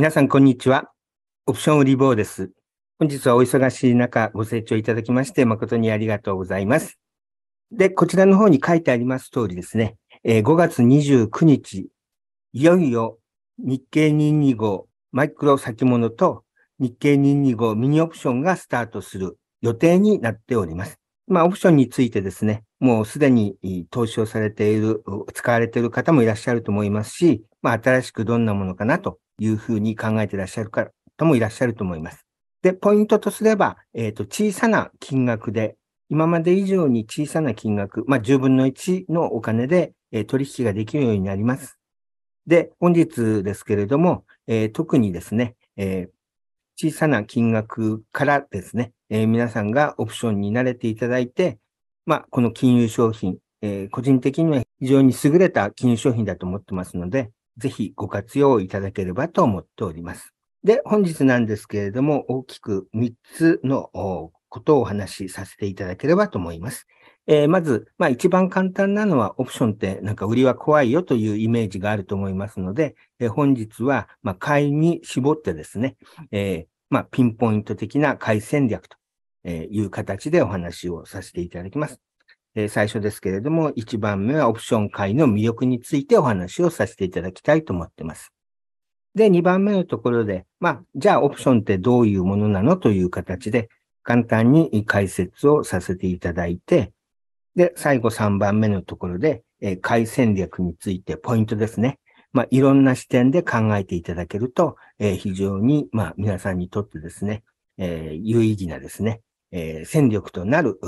皆さん、こんにちは。オプションリボーです。本日はお忙しい中、ご清聴いただきまして、誠にありがとうございます。で、こちらの方に書いてあります通りですね、えー、5月29日、いよいよ日経225マイクロ先物と日経225ミニオプションがスタートする予定になっております。まあ、オプションについてですね、もうすでに投資をされている、使われている方もいらっしゃると思いますし、まあ、新しくどんなものかなというふうに考えていらっしゃる方もいらっしゃると思います。で、ポイントとすれば、えっ、ー、と、小さな金額で、今まで以上に小さな金額、まあ、10分の1のお金で、えー、取引ができるようになります。で、本日ですけれども、えー、特にですね、え小さな金額からですね、え皆さんがオプションに慣れていただいて、まあ、この金融商品、え個人的には非常に優れた金融商品だと思ってますので、ぜひご活用いただければと思っております。で、本日なんですけれども、大きく3つのことをお話しさせていただければと思います。えー、まず、まあ一番簡単なのはオプションってなんか売りは怖いよというイメージがあると思いますので、えー、本日はまあ買いに絞ってですね、えー、まあピンポイント的な買い戦略という形でお話をさせていただきます。えー、最初ですけれども、一番目はオプション会の魅力についてお話をさせていただきたいと思っています。で、二番目のところで、まあ、じゃあオプションってどういうものなのという形で、簡単に解説をさせていただいて、で、最後三番目のところで、えー、会戦略についてポイントですね。まあ、いろんな視点で考えていただけると、えー、非常に、まあ、皆さんにとってですね、えー、有意義なですね、えー、戦力となる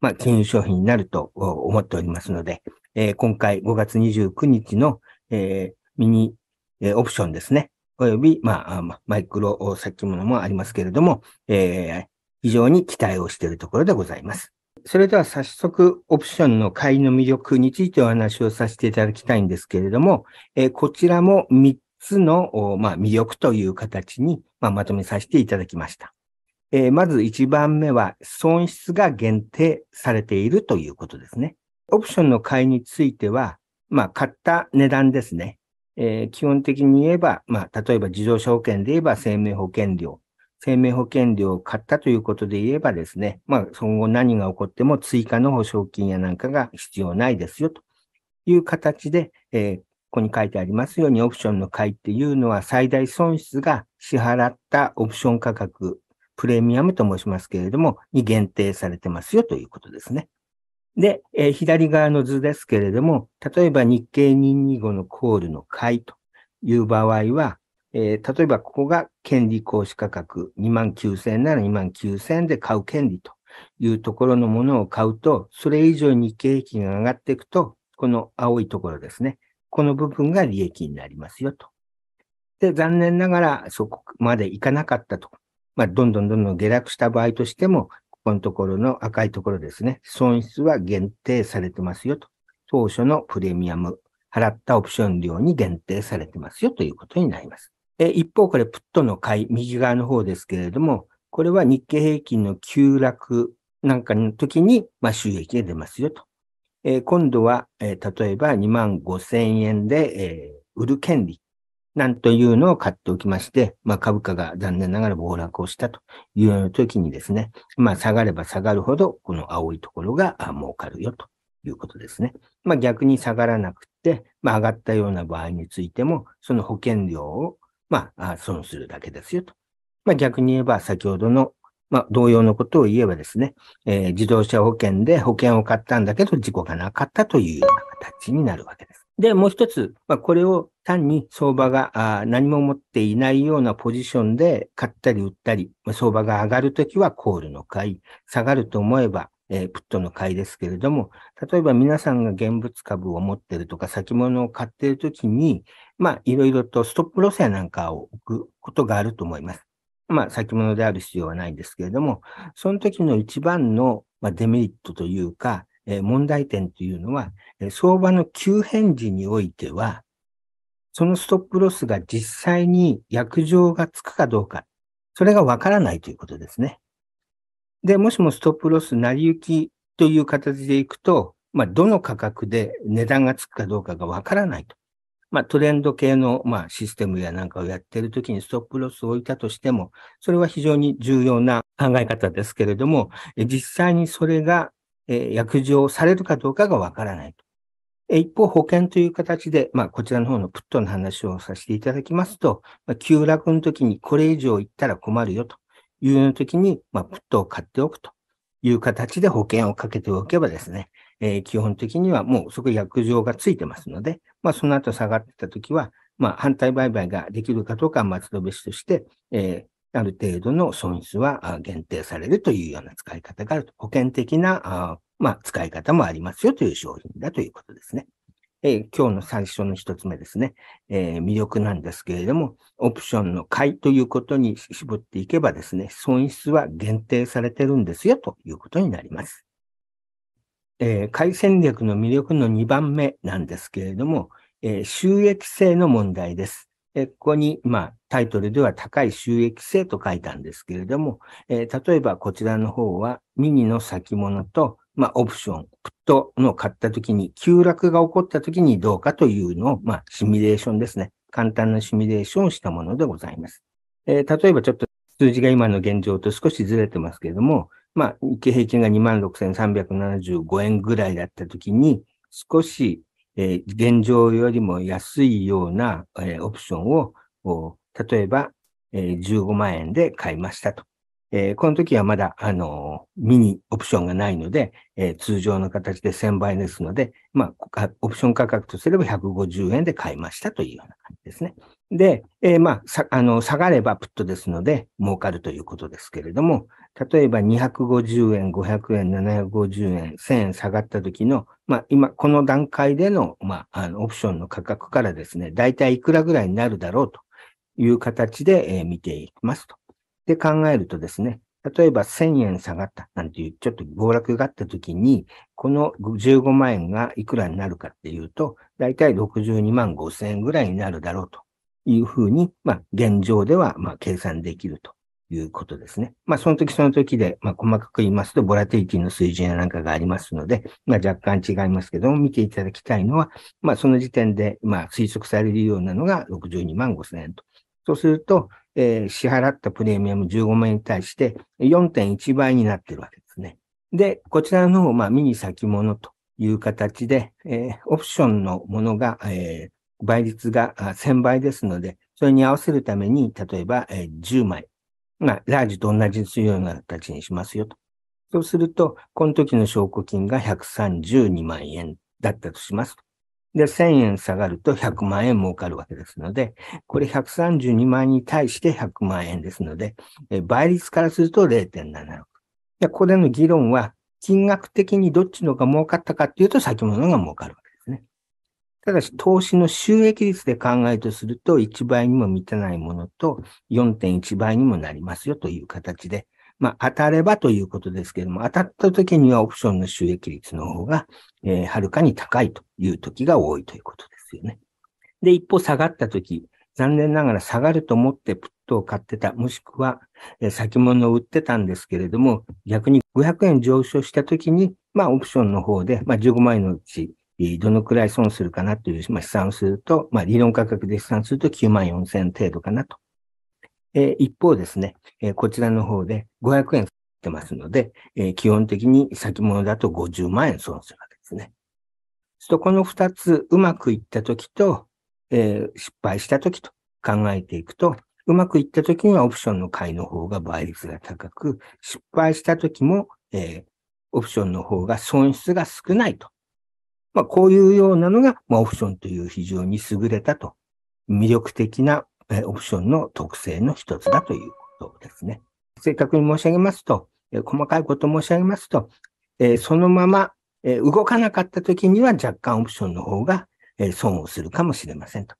まあ、金融商品になると思っておりますので、えー、今回5月29日の、えー、ミニ、えー、オプションですね、および、まあ、マイクロ先物もありますけれども、えー、非常に期待をしているところでございます。それでは早速、オプションの買いの魅力についてお話をさせていただきたいんですけれども、えー、こちらも3つの、まあ、魅力という形に、まあ、まとめさせていただきました。えー、まず一番目は損失が限定されているということですね。オプションの買いについては、まあ、買った値段ですね。えー、基本的に言えば、まあ、例えば自動車保険で言えば生命保険料。生命保険料を買ったということで言えばですね、まあ、今後何が起こっても追加の保証金やなんかが必要ないですよという形で、えー、ここに書いてありますように、オプションの買いっていうのは最大損失が支払ったオプション価格プレミアムと申しますけれども、に限定されてますよということですね。で、えー、左側の図ですけれども、例えば日経225のコールの買いという場合は、えー、例えばここが権利行使価格2万9000なら2万9000で買う権利というところのものを買うと、それ以上に経均が上がっていくと、この青いところですね。この部分が利益になりますよと。で、残念ながらそこまでいかなかったとまあ、どんどんどんどん下落した場合としても、ここのところの赤いところですね、損失は限定されてますよと。当初のプレミアム、払ったオプション料に限定されてますよということになります。一方、これ、プットの買い、右側の方ですけれども、これは日経平均の急落なんかの時に、まあ、収益が出ますよと。えー、今度は、えー、例えば2万5千円で、えー、売る権利なんというのを買っておきまして、まあ、株価が残念ながら暴落をしたという時にですね、まあ、下がれば下がるほど、この青いところが儲かるよということですね。まあ、逆に下がらなくて、まあ、上がったような場合についても、その保険料を、まあ、損するだけですよと。まあ、逆に言えば、先ほどの、まあ、同様のことを言えばですね、えー、自動車保険で保険を買ったんだけど、事故がなかったというような形になるわけです。で、もう一つ、まあ、これを単に相場があ何も持っていないようなポジションで買ったり売ったり、相場が上がるときはコールの買い、下がると思えば、えー、プットの買いですけれども、例えば皆さんが現物株を持ってるとか先物を買っているときに、まあいろいろとストップロスやなんかを置くことがあると思います。まあ先物である必要はないんですけれども、その時の一番のまデメリットというか、え問題点というのは、え相場の急変時においては、そのストップロスが実際に薬状がつくかどうか、それがわからないということですね。で、もしもストップロス成り行きという形でいくと、まあ、どの価格で値段がつくかどうかがわからないと。まあ、トレンド系の、まあ、システムやなんかをやっているときにストップロスを置いたとしても、それは非常に重要な考え方ですけれども、実際にそれが、えー、約定されるかどうかがわからないと。一方、保険という形で、まあ、こちらの方のプットの話をさせていただきますと、まあ、急落の時にこれ以上行ったら困るよというような時に、まあ、プットを買っておくという形で保険をかけておけばですね、えー、基本的にはもうそこ薬状がついてますので、まあ、その後下がってた時は、まあ、反対売買ができるかどうかは松戸別として、えー、ある程度の損失は限定されるというような使い方があると。保険的なまあ、使い方もありますよという商品だということですね。えー、今日の最初の一つ目ですね、えー、魅力なんですけれども、オプションの買いということに絞っていけばですね、損失は限定されてるんですよということになります。えー、買い戦略の魅力の2番目なんですけれども、え収益性の問題です。えここに、まあ、タイトルでは高い収益性と書いたんですけれども、え例えばこちらの方は、ミニの先物と、まあ、オプション、プットの買った時に、急落が起こった時にどうかというのを、まあ、シミュレーションですね。簡単なシミュレーションをしたものでございます。えー、例えばちょっと数字が今の現状と少しずれてますけれども、まあ、日経平均が26,375円ぐらいだった時に、少しえー、現状よりも安いような、えー、オプションを、例えば、えー、15万円で買いましたと。えー、この時はまだ、あのー、ミニオプションがないので、えー、通常の形で1000倍ですので、まあ、オプション価格とすれば150円で買いましたというような感じですね。で、えー、まあ、あの、下がればプットですので、儲かるということですけれども、例えば250円、500円、750円、1000円下がった時の、まあ、今、この段階での、まあ、あの、オプションの価格からですね、大体いくらぐらいになるだろうという形で、えー、見ていきますと。で、考えるとですね、例えば1000円下がったなんていう、ちょっと暴落があった時に、この15万円がいくらになるかっていうと、だいたい62万5000円ぐらいになるだろうというふうに、まあ、現状では、まあ、計算できるということですね。まあ、その時その時で、まあ、細かく言いますと、ボラティリティの水準やなんかがありますので、まあ、若干違いますけども、見ていただきたいのは、まあ、その時点で、まあ、推測されるようなのが62万5千円と。そうすると、えー、支払ったプレミアム15万円に対して4.1倍になっているわけですね。で、こちらの方、まあ、ミニ先物という形で、えー、オプションのものが、えー、倍率が1000倍ですので、それに合わせるために、例えば10枚、まあ、ラージと同じするような形にしますよと。そうすると、この時の証拠金が132万円だったとします。で、1000円下がると100万円儲かるわけですので、これ132万円に対して100万円ですので、倍率からすると0.76。で、ここでの議論は、金額的にどっちのが儲かったかっていうと先物が儲かる。ただし、投資の収益率で考えとすると、1倍にも満たないものと、4.1倍にもなりますよという形で、まあ、当たればということですけれども、当たった時にはオプションの収益率の方が、えー、はるかに高いという時が多いということですよね。で、一方下がった時、残念ながら下がると思ってプットを買ってた、もしくは、先物を売ってたんですけれども、逆に500円上昇した時に、まあ、オプションの方で、まあ、15万円のうちどのくらい損するかなという、まあ、試算をすると、まあ、理論価格で試算すると9万4千程度かなと。えー、一方ですね、えー、こちらの方で500円ってますので、えー、基本的に先物だと50万円損するわけですね。そこの2つ、うまくいったときと、え失敗したときと考えていくと、うまくいったときにはオプションの買いの方が倍率が高く、失敗したときも、えオプションの方が損失が少ないとまあ、こういうようなのが、まあ、オプションという非常に優れたと、魅力的なオプションの特性の一つだということですね。正確に申し上げますと、細かいことを申し上げますと、そのまま動かなかった時には若干オプションの方が損をするかもしれませんと。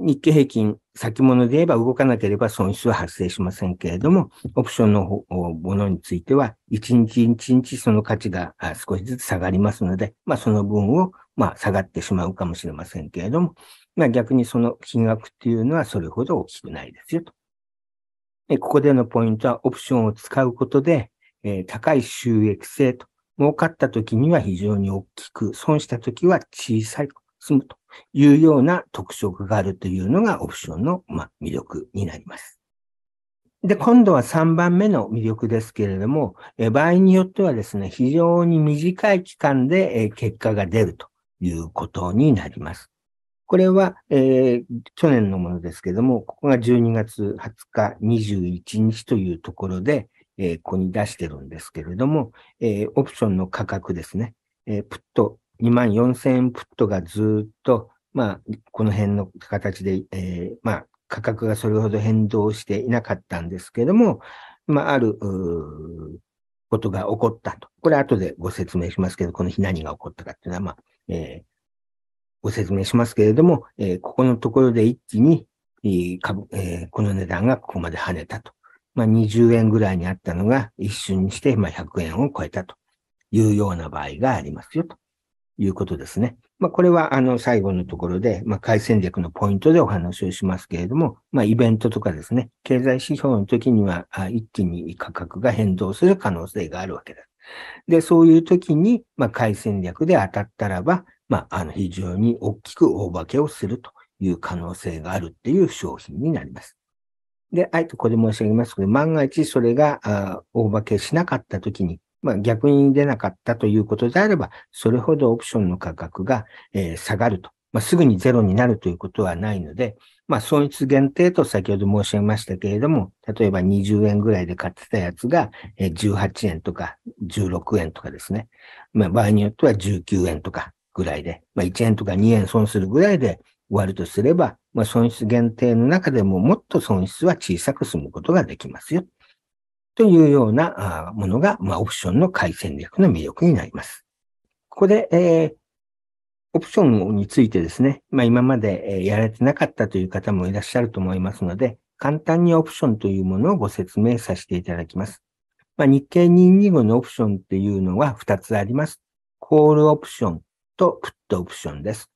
日経平均、先物で言えば動かなければ損失は発生しませんけれども、オプションのものについては、1日1日その価値が少しずつ下がりますので、まあその分をまあ下がってしまうかもしれませんけれども、まあ逆にその金額っていうのはそれほど大きくないですよと。ここでのポイントは、オプションを使うことで、えー、高い収益性と、儲かった時には非常に大きく、損した時は小さいと、済むと。いうような特色があるというのがオプションの、ま魅力になります。で、今度は3番目の魅力ですけれども、え場合によってはですね、非常に短い期間で、え結果が出るということになります。これは、えー、去年のものですけども、ここが12月20日、21日というところで、えー、ここに出してるんですけれども、えー、オプションの価格ですね、えー、プット2万4000円プットがずっと、まあ、この辺の形で、えー、まあ、価格がそれほど変動していなかったんですけども、まあ、ある、ことが起こったと。これ後でご説明しますけど、この日何が起こったかっていうのは、まあ、えー、ご説明しますけれども、えー、ここのところで一気に、えー、株、えー、この値段がここまで跳ねたと。まあ、20円ぐらいにあったのが一瞬にして、まあ、100円を超えたというような場合がありますよと。いうことですね。まあ、これはあの最後のところで、まあ、改戦略のポイントでお話をしますけれども、まあ、イベントとかですね、経済指標の時には一気に価格が変動する可能性があるわけです。で、そういう時に、まあ、改戦略で当たったらば、まあ、あの非常に大きく大化けをするという可能性があるっていう商品になります。で、あえてここで申し上げますけど、万が一それが大化けしなかった時に、まあ、逆に出なかったということであれば、それほどオプションの価格が、えー、下がると。まあ、すぐにゼロになるということはないので、まあ、損失限定と先ほど申し上げましたけれども、例えば20円ぐらいで買ってたやつが、18円とか16円とかですね。まあ、場合によっては19円とかぐらいで、まあ、1円とか2円損するぐらいで終わるとすれば、まあ、損失限定の中でももっと損失は小さく済むことができますよ。というようなものが、まあ、オプションの回戦略の魅力になります。ここで、えー、オプションについてですね、まあ、今までやられてなかったという方もいらっしゃると思いますので、簡単にオプションというものをご説明させていただきます。まあ、日経225のオプションっていうのは2つあります。コールオプションとプットオプションです。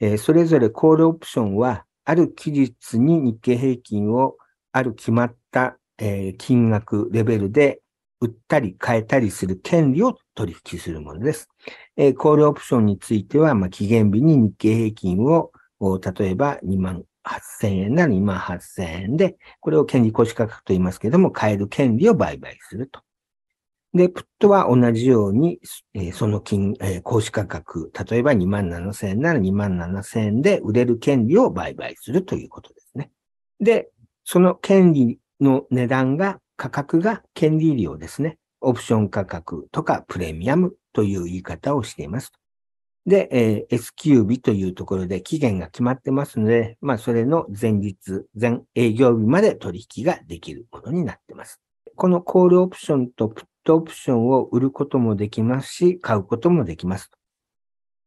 えー、それぞれコールオプションは、ある期日に日経平均をある決まったえー、金額レベルで売ったり買えたりする権利を取引するものです。えー、コールオプションについては、まあ、期限日に日経平均を、例えば2万8000円なら2万8000円で、これを権利行使価格と言いますけれども、買える権利を売買すると。で、プットは同じように、えー、その金、えー、行使価格、例えば2万7000円なら2万7000円で売れる権利を売買するということですね。で、その権利の値段が、価格が権利料ですね。オプション価格とかプレミアムという言い方をしています。で、えー、S q 日というところで期限が決まってますので、まあ、それの前日、前営業日まで取引ができるものになってます。このコールオプションとプットオプションを売ることもできますし、買うこともできます。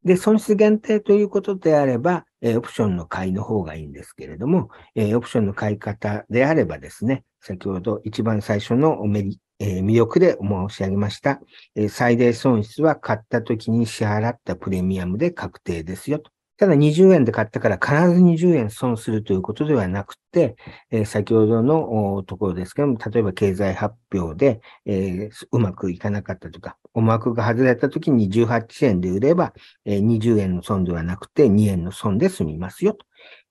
で、損失限定ということであれば、えー、オプションの買いの方がいいんですけれども、えー、オプションの買い方であればですね、先ほど一番最初のめり、えー、魅力で申し上げました、え最大損失は買った時に支払ったプレミアムで確定ですよとただ20円で買ったから必ず20円損するということではなくて、えー、先ほどのところですけども、例えば経済発表で、えー、うまくいかなかったとか、おくが外れた時に18円で売れば、えー、20円の損ではなくて2円の損で済みますよと。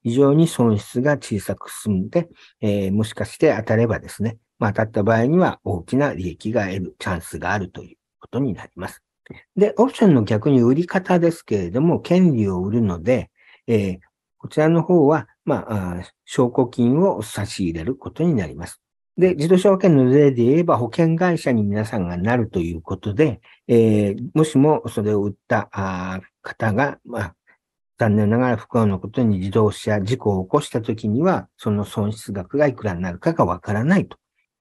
非常に損失が小さく済んで、えもしかして当たればですね、まあ、当たった場合には大きな利益が得るチャンスがあるということになります。で、オプションの逆に売り方ですけれども、権利を売るので、えー、こちらの方は、まあ、証拠金を差し入れることになります。で、自動車保険の例で言えば保険会社に皆さんがなるということで、えー、もしもそれを売った方が、まあ、残念ながら不幸のことに自動車事故を起こしたときには、その損失額がいくらになるかがわからないと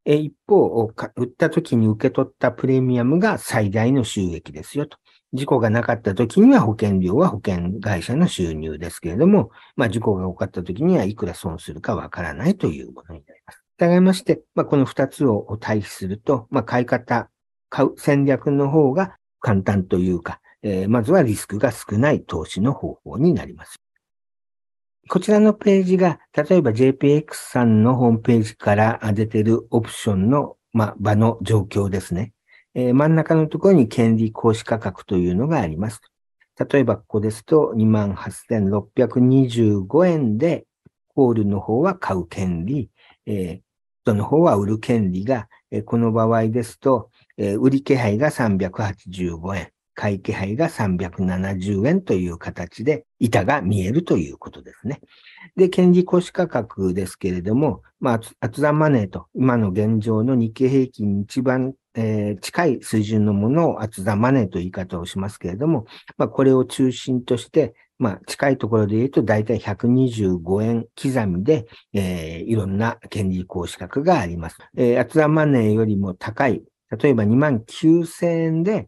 え一方、売った時に受け取ったプレミアムが最大の収益ですよと。事故がなかった時には保険料は保険会社の収入ですけれども、まあ事故が起こった時にはいくら損するかわからないというものになります。従いまして、まあこの二つを対比すると、まあ買い方、買う戦略の方が簡単というか、えー、まずはリスクが少ない投資の方法になります。こちらのページが、例えば JPX さんのホームページから出ているオプションの、ま場の状況ですね。えー、真ん中のところに権利行使価格というのがあります。例えばここですと28,625円でコールの方は買う権利、えー、人の方は売る権利が、えー、この場合ですと、えー、売り気配が385円、買い気配が370円という形で板が見えるということですね。で、権利行使価格ですけれども、まあ、厚山マネーと今の現状の日経平均一番、えー、近い水準のものを厚山マネーという言い方をしますけれども、まあ、これを中心として、まあ、近いところで言うと、だいたい125円刻みで、えー、いろんな権利行使格があります。えー、厚山マネーよりも高い、例えば2万9000円で、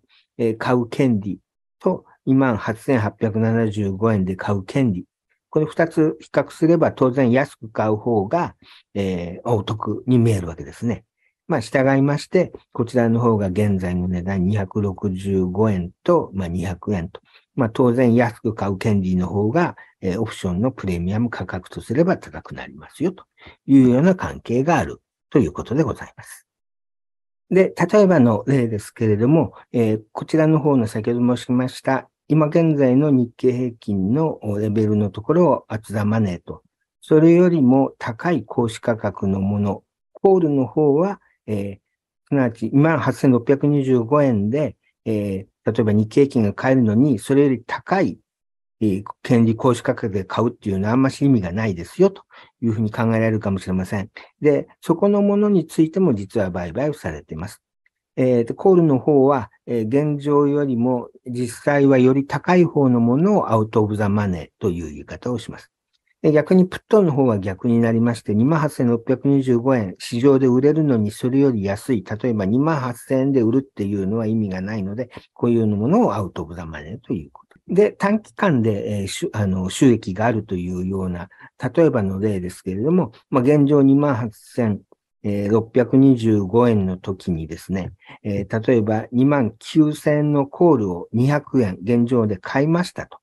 買う権利と28,875円で買う権利。これ2つ比較すれば当然安く買う方が、えー、お得に見えるわけですね。まあ、従いまして、こちらの方が現在の値段265円と、まあ、200円と。まあ、当然安く買う権利の方が、えー、オプションのプレミアム価格とすれば高くなりますよというような関係があるということでございます。で、例えばの例ですけれども、えー、こちらの方の先ほど申しました、今現在の日経平均のレベルのところを厚田マネーと、それよりも高い公資価格のもの、コールの方は、えー、すなわち28,625円で、えー、例えば日経平均が買えるのに、それより高い、えー、権利公資価格で買うっていうのはあんまし意味がないですよというふうに考えられるかもしれません。で、そこのものについても実は売買をされています。えーと、コールの方は、えー、現状よりも実際はより高い方のものをアウトオブザマネーという言い方をします。で逆にプットの方は逆になりまして、28,625円、市場で売れるのにそれより安い、例えば28,000円で売るっていうのは意味がないので、こういうものをアウトオブザマネーということ。で、短期間で、えー、あの収益があるというような例えばの例ですけれども、まあ、現状28,625円の時にですね、えー、例えば29,000円のコールを200円現状で買いましたと。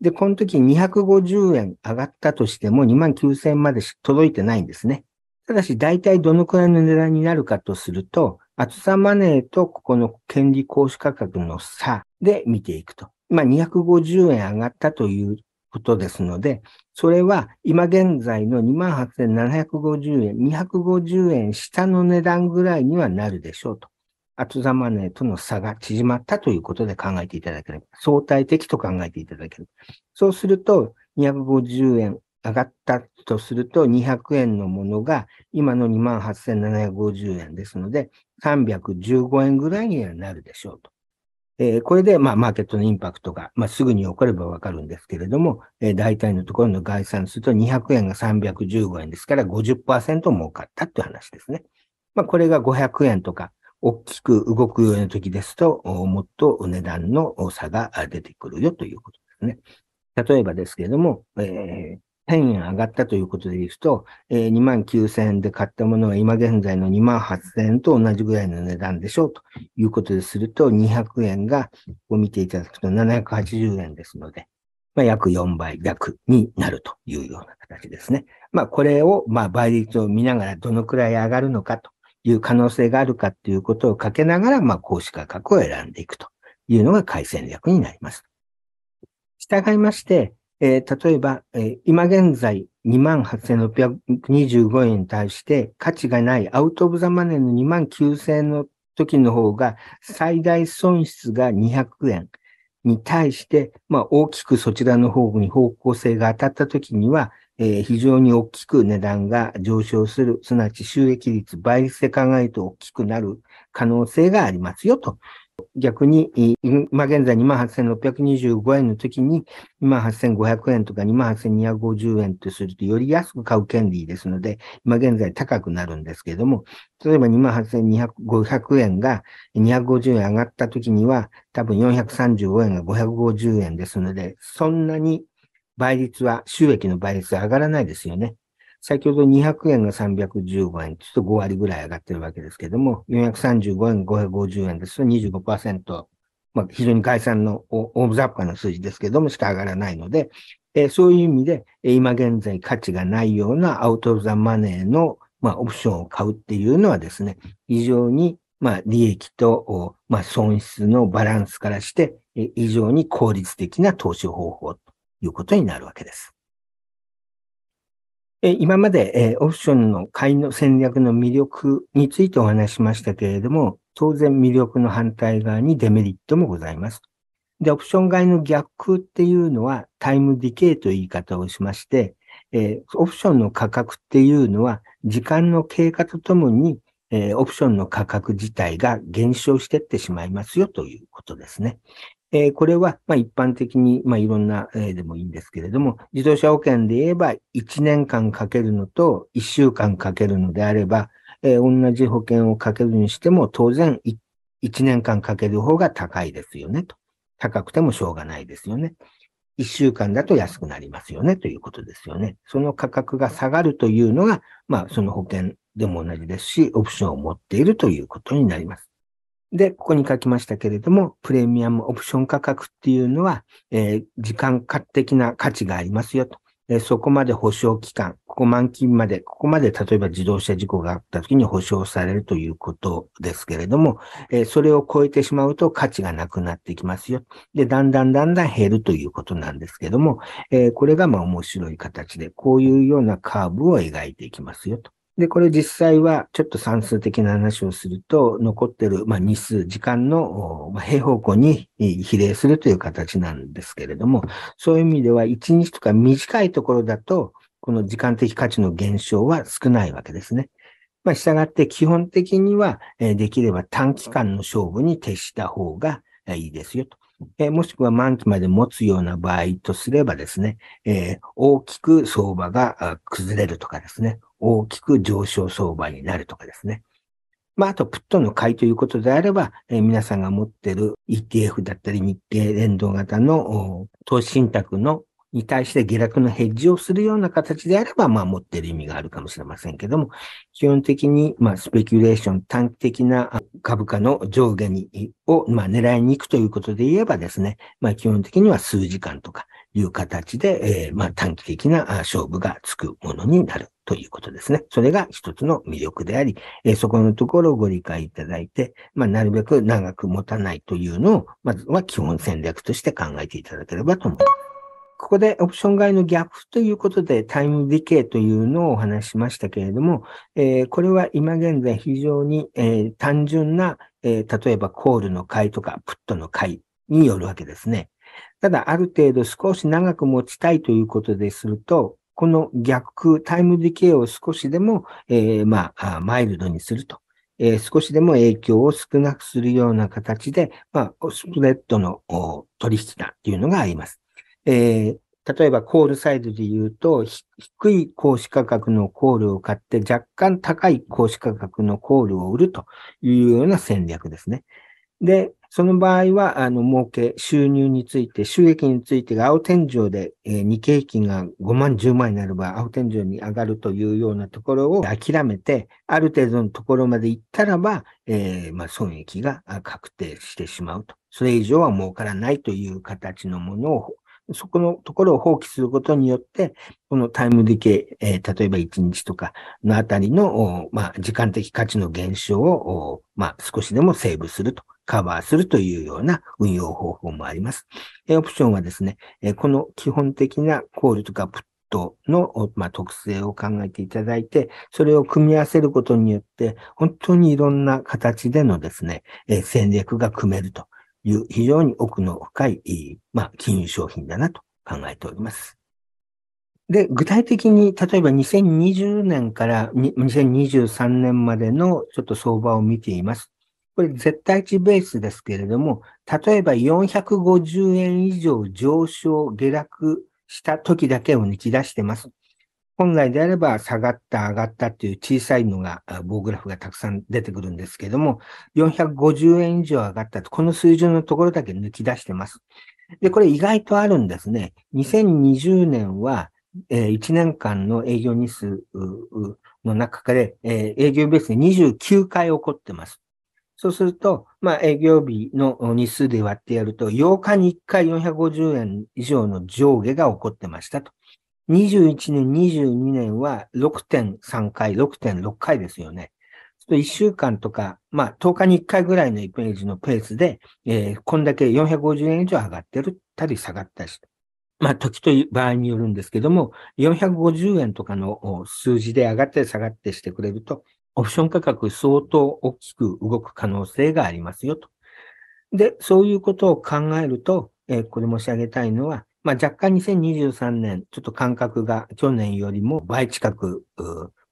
で、この時250円上がったとしても29,000円まで届いてないんですね。ただし、大体どのくらいの値段になるかとすると、厚さマネーとここの権利行使価格の差で見ていくと。まあ、250円上がったということですので、それは今現在の28,750円、250円下の値段ぐらいにはなるでしょうと。厚ざマネーとの差が縮まったということで考えていただければ、相対的と考えていただければ。そうすると、250円上がったとすると、200円のものが今の28,750円ですので、315円ぐらいにはなるでしょうと。えー、これで、まあ、マーケットのインパクトが、まあ、すぐに起こればわかるんですけれども、えー、大体のところの概算すると200円が315円ですから50%儲かったっていう話ですね。まあ、これが500円とか、大きく動くような時ですと、もっと値段の差が出てくるよということですね。例えばですけれども、えー、1000円上がったということでいくと、えー、2万9000円で買ったものは今現在の2万8000円と同じぐらいの値段でしょうということですると、200円が、こ見ていただくと780円ですので、まあ、約4倍弱になるというような形ですね。まあ、これを、まあ、倍率を見ながらどのくらい上がるのかという可能性があるかということをかけながら、まあ、公式価格を選んでいくというのが改戦略になります。従いまして、えー、例えば、えー、今現在28,625円に対して価値がないアウトオブザマネーの29,000円の時の方が最大損失が200円に対して、まあ、大きくそちらの方に方向性が当たった時には、えー、非常に大きく値段が上昇する、すなわち収益率倍率で考えると大きくなる可能性がありますよと逆に、今現在28,625円の時に28,500円とか28,250円とするとより安く買う権利ですので、今現在高くなるんですけれども、例えば28,500円が250円上がった時には多分435円が550円ですので、そんなに倍率は、収益の倍率は上がらないですよね。先ほど200円が315円、ちょっと5割ぐらい上がってるわけですけども、435円、550円ですと25%、まあ、非常に概算の大雑把な数字ですけども、しか上がらないので、えー、そういう意味で、今現在価値がないようなアウト・ザ・マネーの、まあ、オプションを買うっていうのはですね、非常に、まあ、利益と、まあ、損失のバランスからして、非常に効率的な投資方法ということになるわけです。今までオプションの買いの戦略の魅力についてお話しましたけれども、当然魅力の反対側にデメリットもございます。で、オプション買いの逆っていうのはタイムディケイという言い方をしまして、えオプションの価格っていうのは時間の経過とともに、えオプションの価格自体が減少してってしまいますよということですね。えー、これは、まあ、一般的に、まあ、いろんな、でもいいんですけれども、自動車保険で言えば、1年間かけるのと1週間かけるのであれば、えー、同じ保険をかけるにしても、当然1、1年間かける方が高いですよね、と。高くてもしょうがないですよね。1週間だと安くなりますよね、ということですよね。その価格が下がるというのが、まあ、その保険でも同じですし、オプションを持っているということになります。で、ここに書きましたけれども、プレミアムオプション価格っていうのは、えー、時間的な価値がありますよと。えそこまで保証期間、ここ満期まで、ここまで例えば自動車事故があった時に保証されるということですけれども、えそれを超えてしまうと価値がなくなってきますよ。で、だんだんだんだん減るということなんですけども、えこれがまあ面白い形で、こういうようなカーブを描いていきますよと。で、これ実際はちょっと算数的な話をすると、残ってる、まあ、日数、時間の平方向に比例するという形なんですけれども、そういう意味では1日とか短いところだと、この時間的価値の減少は少ないわけですね。まあ、従って基本的には、できれば短期間の勝負に徹した方がいいですよと。えもしくは満期まで持つような場合とすればですね、えー、大きく相場が崩れるとかですね、大きく上昇相場になるとかですね。まあ、あと、プットの買いということであれば、えー、皆さんが持ってる ETF だったり、日経連動型の投資信託のに対して下落のヘッジをするような形であれば、まあ持ってる意味があるかもしれませんけども、基本的に、まあスペキュレーション、短期的な株価の上下にを、まあ狙いに行くということで言えばですね、まあ基本的には数時間とかいう形で、えー、まあ短期的な勝負がつくものになるということですね。それが一つの魅力であり、えー、そこのところをご理解いただいて、まあ、なるべく長く持たないというのを、まずは基本戦略として考えていただければと思います。ここでオプション外のギャップということでタイムディケイというのをお話しましたけれども、えー、これは今現在非常に、えー、単純な、えー、例えばコールの回とかプットの回によるわけですね。ただ、ある程度少し長く持ちたいということですると、この逆、タイムディケイを少しでも、えー、まあ、マイルドにすると。えー、少しでも影響を少なくするような形で、まあ、スプレッドの取引だとていうのがあります。えー例えばコールサイドで言うと、低い公資価格のコールを買って若干高い公資価格のコールを売るというような戦略ですね。で、その場合は、あの、儲け、収入について、収益についてが青天井で、えー、日経均が5万、10万になれば青天井に上がるというようなところを諦めて、ある程度のところまで行ったらば、えー、まあ、損益が確定してしまうと。それ以上は儲からないという形のものを、そこのところを放棄することによって、このタイムディケイ、えー、例えば1日とかのあたりの、まあ、時間的価値の減少を、まあ、少しでもセーブするとカバーするというような運用方法もあります。えオプションはですね、えこの基本的なコールとかプットの、ま特性を考えていただいて、それを組み合わせることによって、本当にいろんな形でのですね、え戦略が組めるという非常に奥の深い、まあ、金融商品だなと考えております。で、具体的に、例えば2020年から2023年までのちょっと相場を見ていますこれ絶対値ベースですけれども、例えば450円以上上昇、下落した時だけを抜き出してます。本来であれば下がった、上がったっていう小さいのが、棒グラフがたくさん出てくるんですけども、450円以上上がったと、この水準のところだけ抜き出してます。で、これ意外とあるんですね。2020年は、え1年間の営業日数の中で、え営業ベースで29回起こってます。そうすると、まあ、営業日の日数で割ってやると、8日に1回450円以上の上下が起こってましたと。21年、22年は6.3回、6.6回ですよね。1週間とか、まあ、10日に1回ぐらいの1ページのペースで、えー、こんだけ450円以上上がってる、ったり下がったりして、まあ、時という場合によるんですけども、450円とかの数字で上がったり下がってしてくれると、オプション価格相当大きく動く可能性がありますよと。で、そういうことを考えると、えここで申し上げたいのは、まあ、若干2023年、ちょっと間隔が去年よりも倍近く、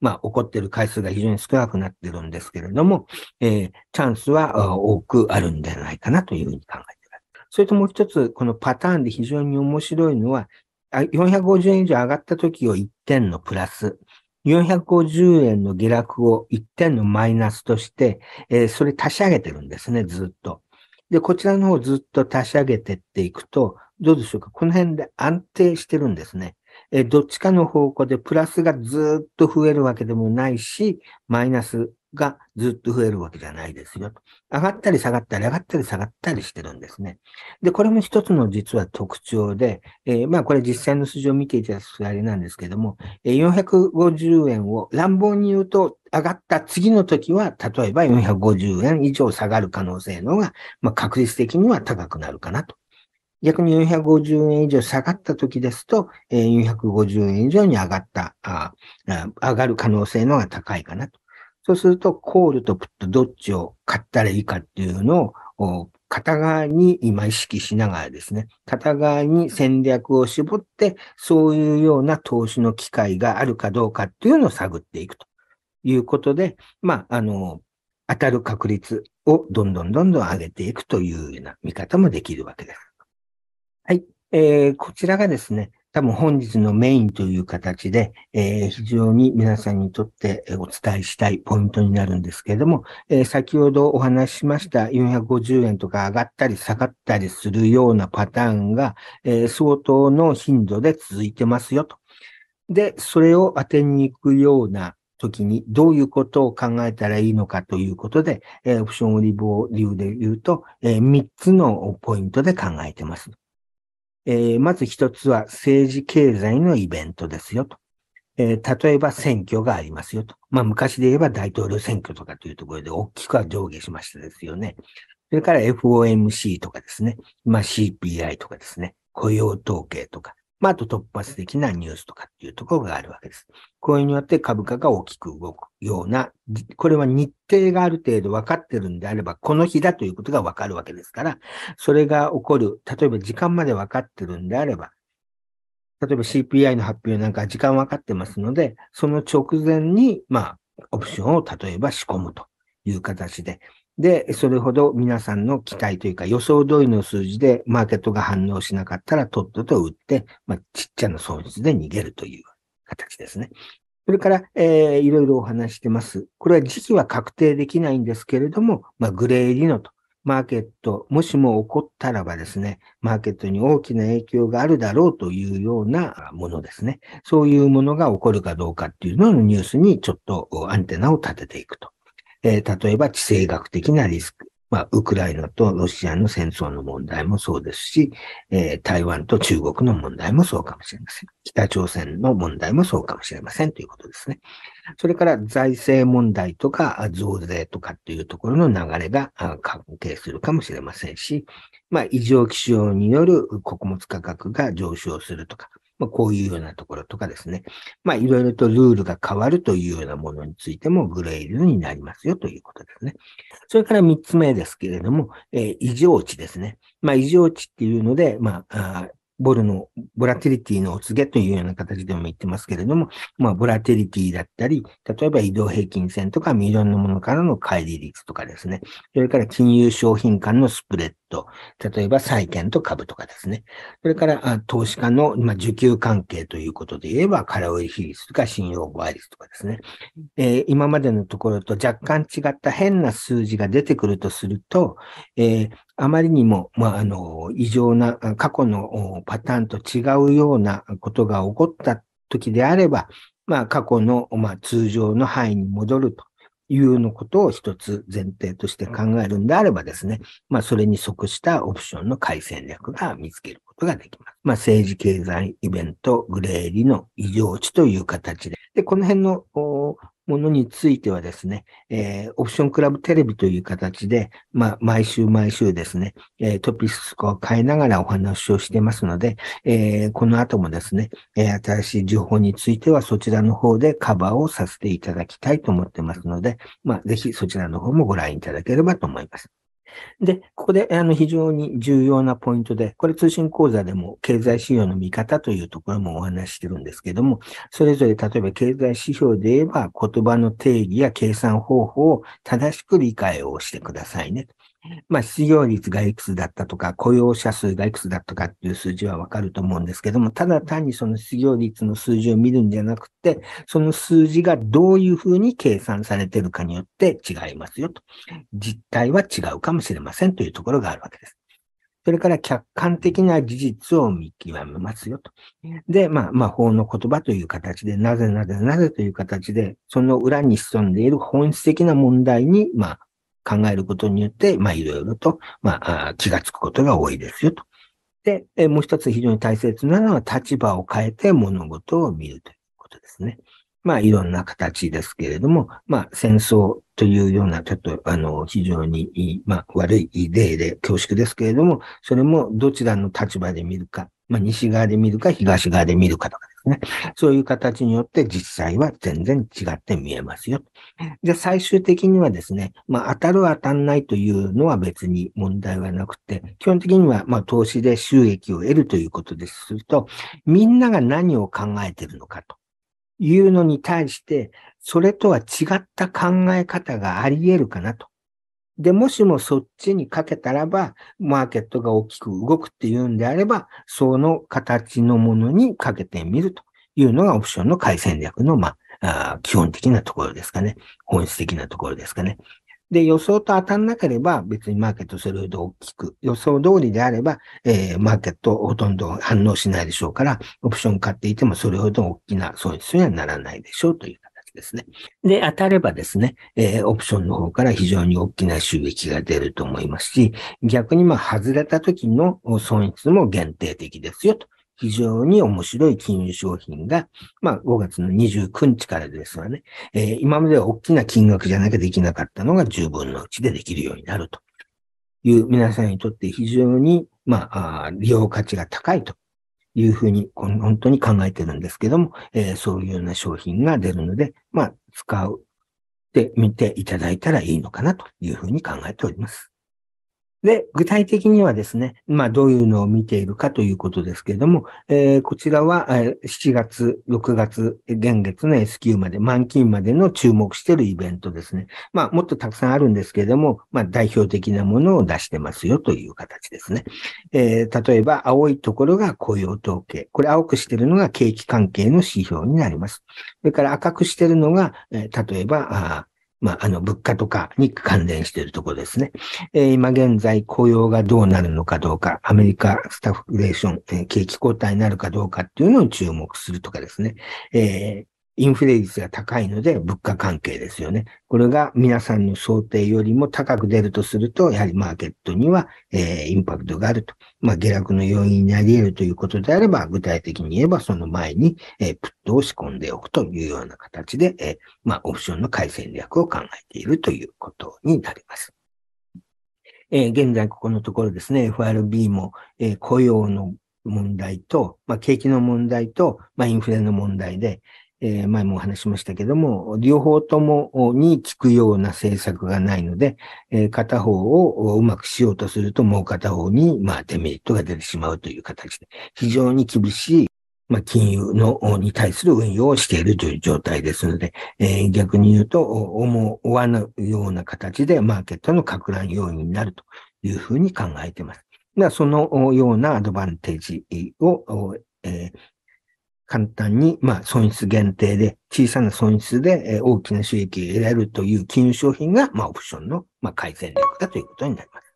まあ、起こっている回数が非常に少なくなってるんですけれども、えー、チャンスは多くあるんじゃないかなというふうに考えています。それともう一つ、このパターンで非常に面白いのは、450円以上上がった時を1点のプラス、450円の下落を1点のマイナスとして、えー、それ足し上げてるんですね、ずっと。で、こちらの方ずっと足し上げてっていくと、どうでしょうかこの辺で安定してるんですね。えー、どっちかの方向でプラスがずっと増えるわけでもないし、マイナスがずっと増えるわけじゃないですよ。上がったり下がったり、上がったり下がったりしてるんですね。で、これも一つの実は特徴で、えー、まあこれ実際の数字を見ていただくとあれなんですけども、450円を乱暴に言うと上がった次の時は、例えば450円以上下がる可能性のが、まあ、確率的には高くなるかなと。逆に450円以上下がった時ですと、450円以上に上がった、上がる可能性のが高いかなと。そうすると、コールとプットどっちを買ったらいいかっていうのを、片側に今意識しながらですね、片側に戦略を絞って、そういうような投資の機会があるかどうかっていうのを探っていくということで、まあ、あの、当たる確率をどんどんどんどん上げていくというような見方もできるわけです。はい。えー、こちらがですね、多分本日のメインという形で、えー、非常に皆さんにとってお伝えしたいポイントになるんですけれども、えー、先ほどお話ししました450円とか上がったり下がったりするようなパターンが、えー、相当の頻度で続いてますよと。で、それを当てに行くような時にどういうことを考えたらいいのかということで、えー、オプションオリボ流で言うと、えー、3つのポイントで考えてます。えー、まず一つは政治経済のイベントですよと。えー、例えば選挙がありますよと。まあ昔で言えば大統領選挙とかというところで大きくは上下しましたですよね。それから FOMC とかですね。まあ CPI とかですね。雇用統計とか。まあ、あと突発的なニュースとかっていうところがあるわけです。これによって株価が大きく動くような、これは日程がある程度分かってるんであれば、この日だということが分かるわけですから、それが起こる、例えば時間まで分かってるんであれば、例えば CPI の発表なんか時間分かってますので、その直前に、まあ、オプションを例えば仕込むという形で、で、それほど皆さんの期待というか予想通りの数字でマーケットが反応しなかったらとっとと売って、まあ、ちっちゃな損失で逃げるという形ですね。それから、えー、いろいろお話してます。これは時期は確定できないんですけれども、まあ、グレーリノと、マーケット、もしも起こったらばですね、マーケットに大きな影響があるだろうというようなものですね。そういうものが起こるかどうかっていうののニュースにちょっとアンテナを立てていくとえー、例えば地政学的なリスク。まあ、ウクライナとロシアの戦争の問題もそうですし、えー、台湾と中国の問題もそうかもしれません。北朝鮮の問題もそうかもしれませんということですね。それから財政問題とか増税とかっていうところの流れが関係するかもしれませんし、まあ、異常気象による穀物価格が上昇するとか、まあ、こういうようなところとかですね。まあ、いろいろとルールが変わるというようなものについてもグレールになりますよということですね。それから3つ目ですけれども、えー、異常値ですね。まあ、異常値っていうので、まあ、ボルの、ボラティリティのお告げというような形でも言ってますけれども、まあ、ボラティリティだったり、例えば移動平均線とか、未ドのものからの乖離率とかですね、それから金融商品間のスプレッド、例えば債券と株とかですね、それから投資家の、まあ、受給関係ということで言えば、空売り比率とか信用倍率とかですね、えー、今までのところと若干違った変な数字が出てくるとすると、えー、あまりにも、まあ、あの、異常な、過去のパターンと違うようなことが起こった時であれば、まあ、過去の、まあ、通常の範囲に戻るというようなことを一つ前提として考えるんであればですね、まあ、それに即したオプションの改戦略が見つけることができます。まあ、政治経済イベント、グレーリの異常値という形で。で、この辺のものについてはですね、えー、オプションクラブテレビという形で、まあ、毎週毎週ですね、えー、トピックスを変えながらお話をしてますので、えー、この後もですね、え新しい情報についてはそちらの方でカバーをさせていただきたいと思ってますので、まあ、ぜひそちらの方もご覧いただければと思います。で、ここであの非常に重要なポイントで、これ通信講座でも経済指標の見方というところもお話ししてるんですけども、それぞれ例えば経済指標で言えば言葉の定義や計算方法を正しく理解をしてくださいね。まあ、失業率がいくつだったとか、雇用者数がいくつだったかっていう数字はわかると思うんですけども、ただ単にその失業率の数字を見るんじゃなくて、その数字がどういうふうに計算されてるかによって違いますよと。実態は違うかもしれませんというところがあるわけです。それから客観的な事実を見極めますよと。で、まあ、魔法の言葉という形で、なぜなぜなぜという形で、その裏に潜んでいる本質的な問題に、まあ、考えることによって、まあ、いろいろと、まあ、気がつくことが多いですよと。で、えもう一つ非常に大切なのは、立場を変えて物事を見るということですね。まあ、いろんな形ですけれども、まあ、戦争というような、ちょっと、あの、非常に、まあ、悪い例で恐縮ですけれども、それもどちらの立場で見るか、まあ、西側で見るか、東側で見るかとか、ね。そういう形によって実際は全然違って見えますよ。で、最終的にはですね、まあ、当たる当たんないというのは別に問題はなくて、基本的には、ま投資で収益を得るということですすると、みんなが何を考えてるのかというのに対して、それとは違った考え方があり得るかなとで、もしもそっちにかけたらば、マーケットが大きく動くっていうんであれば、その形のものにかけてみるというのがオプションの改戦略の、まあ、あ基本的なところですかね。本質的なところですかね。で、予想と当たんなければ別にマーケットそれほど大きく、予想通りであれば、えー、マーケットほとんど反応しないでしょうから、オプション買っていてもそれほど大きな損失にはならないでしょうというですね。で、当たればですね、えー、オプションの方から非常に大きな収益が出ると思いますし、逆にまあ外れた時の損失も限定的ですよと。非常に面白い金融商品が、まあ5月の29日からですわね、えー、今までは大きな金額じゃなきゃできなかったのが10分の1でできるようになるという皆さんにとって非常に、まあ、利用価値が高いというふうに、本当に考えてるんですけども、えー、そういうような商品が出るので、まあ、使うってみていただいたらいいのかなというふうに考えております。で、具体的にはですね、まあ、どういうのを見ているかということですけれども、えー、こちらは、えー、7月、6月、現月の S q まで、満金までの注目しているイベントですね。まあ、もっとたくさんあるんですけれども、まあ、代表的なものを出してますよという形ですね。えー、例えば、青いところが雇用統計。これ、青くしているのが景気関係の指標になります。それから、赤くしているのが、え例えば、まあ、あの、物価とかに関連しているところですね。えー、今現在、雇用がどうなるのかどうか、アメリカスタッフレーション、えー、景気後退になるかどうかっていうのを注目するとかですね。えーインフレ率が高いので物価関係ですよね。これが皆さんの想定よりも高く出るとすると、やはりマーケットには、えー、インパクトがあると。まあ、下落の要因になり得るということであれば、具体的に言えばその前に、えー、プットを仕込んでおくというような形で、えー、まあ、オプションの改善略を考えているということになります。え現在ここのところですね、FRB も、え雇用の問題と、まあ、景気の問題と、まあ、インフレの問題で、えー、前もお話しましたけども、両方ともに効くような政策がないので、えー、片方をうまくしようとすると、もう片方に、まあ、デメリットが出てしまうという形で、非常に厳しい、まあ、金融のに対する運用をしているという状態ですので、えー、逆に言うと、思わぬような形でマーケットの拡乱要因になるというふうに考えています。そのようなアドバンテージを、えー簡単に、まあ、損失限定で、小さな損失で、えー、大きな収益を得られるという金融商品が、まあ、オプションの、まあ、改善力だということになります。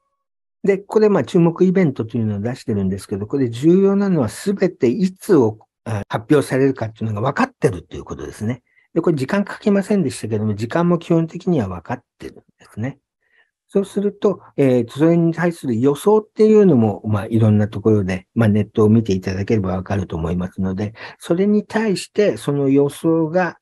で、ここで、まあ、注目イベントというのを出してるんですけど、これ重要なのは、すべていつを発表されるかっていうのが分かってるということですね。で、これ時間かけませんでしたけども、時間も基本的には分かってるんですね。そうすると、えー、それに対する予想っていうのも、まあ、いろんなところで、まあ、ネットを見ていただければわかると思いますので、それに対して、その予想が、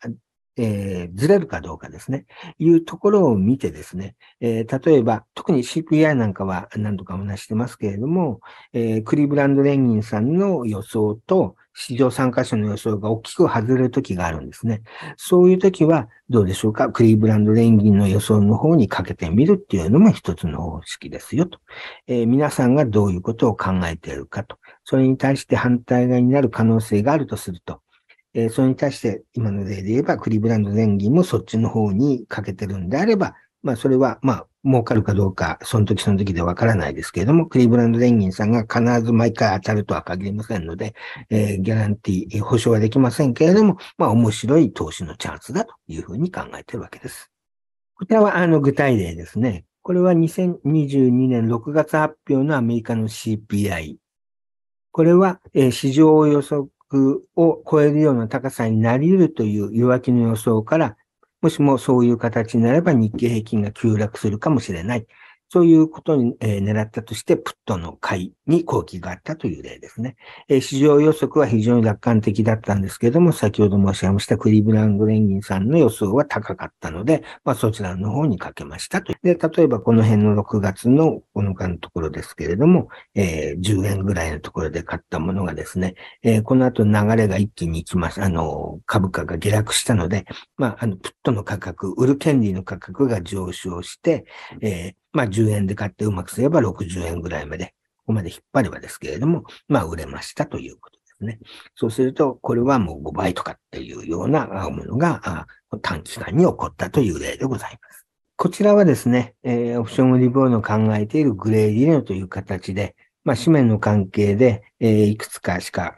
えー、ずれるかどうかですね、いうところを見てですね、えー、例えば、特に CPI なんかは何度かお話してますけれども、えー、クリーブランド連銀さんの予想と、市場参加者の予想が大きく外れる時があるんですね。そういう時はどうでしょうかクリーブランド連銀の予想の方にかけてみるっていうのも一つの方式ですよと。えー、皆さんがどういうことを考えているかと。それに対して反対側になる可能性があるとすると。えー、それに対して今の例で言えばクリーブランド連銀もそっちの方にかけてるんであれば、まあそれは、まあ、儲かるかどうか、その時その時でわからないですけれども、クリーブランド連銀さんが必ず毎回当たるとは限りませんので、えー、ギャランティー、保証はできませんけれども、まあ面白い投資のチャンスだというふうに考えているわけです。こちらはあの具体例ですね。これは2022年6月発表のアメリカの CPI。これは、えー、市場予測を超えるような高さになり得るという弱気の予想から、もしもそういう形になれば日経平均が急落するかもしれない。そういうことに、えー、狙ったとして、プットの買いに好機があったという例ですね、えー、市場予測は非常に楽観的だったんですけれども、先ほど申し上げましたクリーブランドギンさんの予想は高かったので、まあ、そちらの方にかけましたと。で、例えばこの辺の6月の9日のところですけれども、えー、10円ぐらいのところで買ったものがですね、えこの後流れが一気に行きます。あの、株価が下落したので、まあ、あの、プットの価格、売る権利の価格が上昇して、えまあ10円で買ってうまくすれば60円ぐらいまで、ここまで引っ張ればですけれども、まあ売れましたということですね。そうすると、これはもう5倍とかっていうようなものが短期間に起こったという例でございます。こちらはですね、えー、オプションオリボーの考えているグレーディレオという形で、まあ、紙面の関係で、えー、いくつかしか、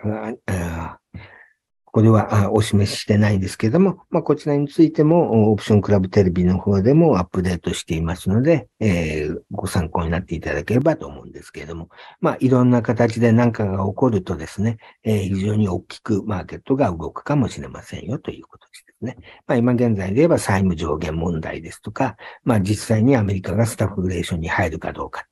これはお示ししてないんですけれども、まあ、こちらについても、オプションクラブテレビの方でもアップデートしていますので、えー、ご参考になっていただければと思うんですけれども、まあ、いろんな形で何かが起こるとですね、えー、非常に大きくマーケットが動くかもしれませんよということです。ね。まあ、今現在で言えば債務上限問題ですとか、まあ、実際にアメリカがスタッフレーションに入るかどうか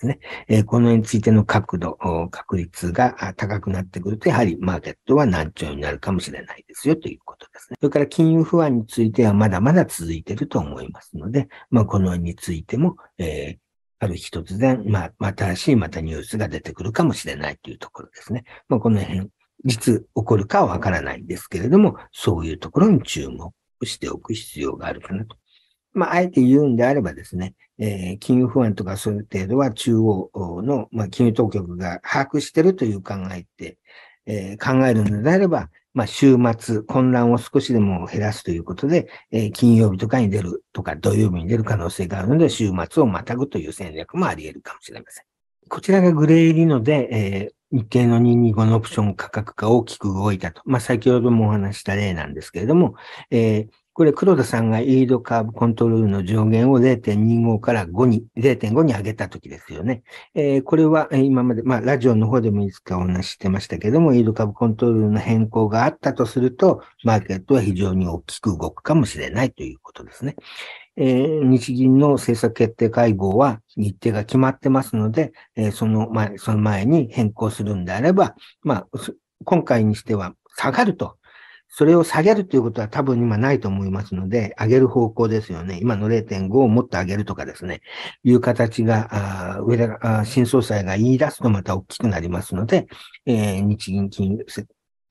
ですね、えー、このについての角度、確率が高くなってくると、やはりマーケットは難聴になるかもしれないですよということですね。それから金融不安についてはまだまだ続いていると思いますので、まあ、このについても、えーある日突然、まあ、新しいまたニュースが出てくるかもしれないというところですね。まあ、この辺、実起こるかはわからないんですけれども、そういうところに注目しておく必要があるかなとまあ、あえて言うんであればですね、えー、金融不安とかそういう程度は中央の、まあ、金融当局が把握してるという考えて、えー、考えるのであれば、まあ、週末、混乱を少しでも減らすということで、えー、金曜日とかに出るとか、土曜日に出る可能性があるので、週末をまたぐという戦略もあり得るかもしれません。こちらがグレーリーので、えー、日経の225のオプション価格が大きく動いたと。まあ、先ほどもお話した例なんですけれども、えー、これ黒田さんがイールドカーブコントロールの上限を0.25から5に、0.5に上げた時ですよね。えー、これは今まで、まあラジオの方でもいつかお話ししてましたけども、イールドカーブコントロールの変更があったとすると、マーケットは非常に大きく動くかもしれないということですね。えー、日銀の政策決定会合は日程が決まってますので、えー、その前、その前に変更するんであれば、まあ、今回にしては下がるとそれを下げるということは多分今ないと思いますので、上げる方向ですよね。今の0.5をもっと上げるとかですね、いう形が、あ上田あ新総裁が言い出すとまた大きくなりますので、えー、日銀金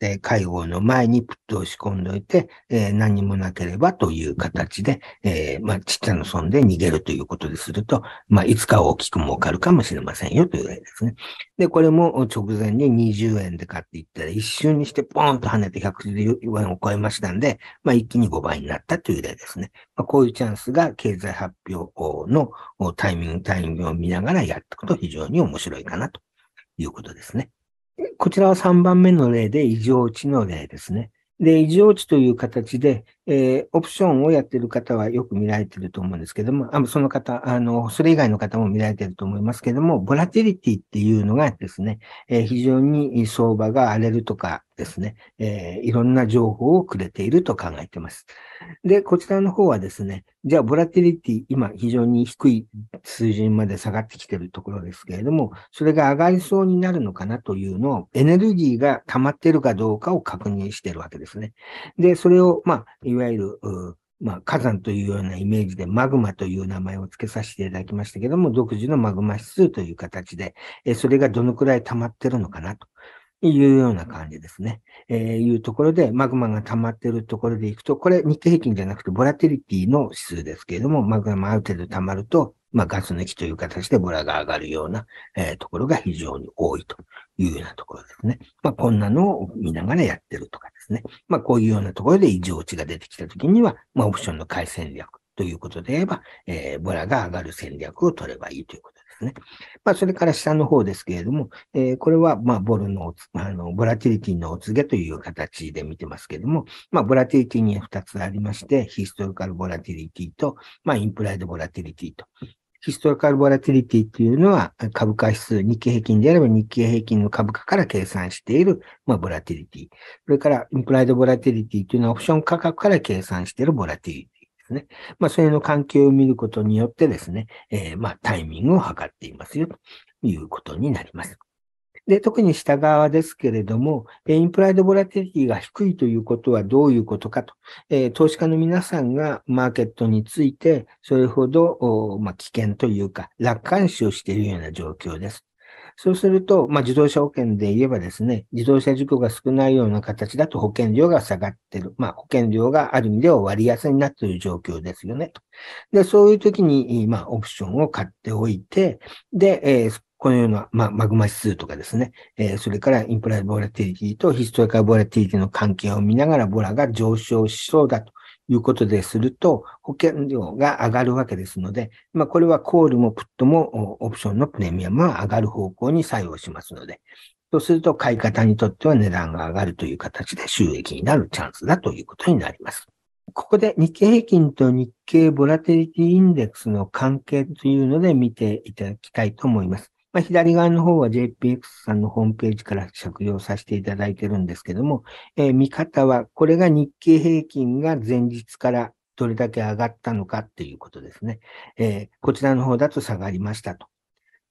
え会合の前にプットを仕込んでおいて、えー、何もなければという形で、えー、まあ、ちっちゃな損で逃げるということですると、まあ、いつか大きく儲かるかもしれませんよという例ですね。で、これも直前に20円で買っていったら、一瞬にしてポーンと跳ねて114円を超えましたんで、まあ、一気に5倍になったという例ですね。まあ、こういうチャンスが経済発表のタイミング、タイミングを見ながらやっていくと非常に面白いかなということですね。こちらは3番目の例で異常値の例ですね。で、異常値という形で、えー、オプションをやってる方はよく見られてると思うんですけども、あその方、あの、それ以外の方も見られてると思いますけども、ボラティリティっていうのがですね、えー、非常に相場が荒れるとかですね、えー、いろんな情報をくれていると考えてます。で、こちらの方はですね、じゃあ、ボラティリティ、今非常に低い水準まで下がってきてるところですけれども、それが上がりそうになるのかなというのを、エネルギーが溜まってるかどうかを確認してるわけですね。で、それを、まあ、いわゆる、まあ、火山というようなイメージでマグマという名前を付けさせていただきましたけども、独自のマグマ指数という形で、えそれがどのくらい溜まってるのかなというような感じですね。えー、いうところで、マグマが溜まってるところでいくと、これ日経平均じゃなくてボラティリティの指数ですけれども、マグマがある程度溜まると、まあ、ガス抜きという形でボラが上がるような、えー、ところが非常に多いというようなところですね。まあ、こんなのを見ながらやってるとかですね。まあ、こういうようなところで異常値が出てきたときには、まあ、オプションの買い戦略ということで言えば、えー、ボラが上がる戦略を取ればいいということですね。まあ、それから下の方ですけれども、えー、これは、まあ、ボルの、あの、ボラティリティのお告げという形で見てますけれども、まあ、ボラティリティには2つありまして、ヒストリカルボラティリティと、まあ、インプライドボラティリティと。ヒストリカルボラティリティというのは株価指数、日経平均であれば日経平均の株価から計算している、まあ、ボラティリティ。それから、インプライドボラティリティというのはオプション価格から計算しているボラティリティ。ですね。まあ、それの関係を見ることによってですね、えー、まあ、タイミングを測っていますよ、ということになります。で、特に下側ですけれども、インプライドボラティリティが低いということはどういうことかと、えー、投資家の皆さんがマーケットについて、それほど、まあ、危険というか、楽観視をしているような状況です。そうすると、まあ、自動車保険で言えばですね、自動車事故が少ないような形だと保険料が下がってる。まあ、保険料がある意味では割安になっている状況ですよね。で、そういう時に、まあ、オプションを買っておいて、で、えー、このような、まあ、マグマ指数とかですね、えー、それからインプライドボラティリティとヒストリカルボラティリティの関係を見ながらボラが上昇しそうだということですると、保険料が上がるわけですので、まあ、これはコールもプットもオプションのプレミアムは上がる方向に作用しますので、そうすると買い方にとっては値段が上がるという形で収益になるチャンスだということになります。ここで日経平均と日経ボラティリティインデックスの関係というので見ていただきたいと思います。まあ、左側の方は JPX さんのホームページから借用させていただいてるんですけども、えー、見方は、これが日経平均が前日からどれだけ上がったのかっていうことですね。えー、こちらの方だと下がりましたと。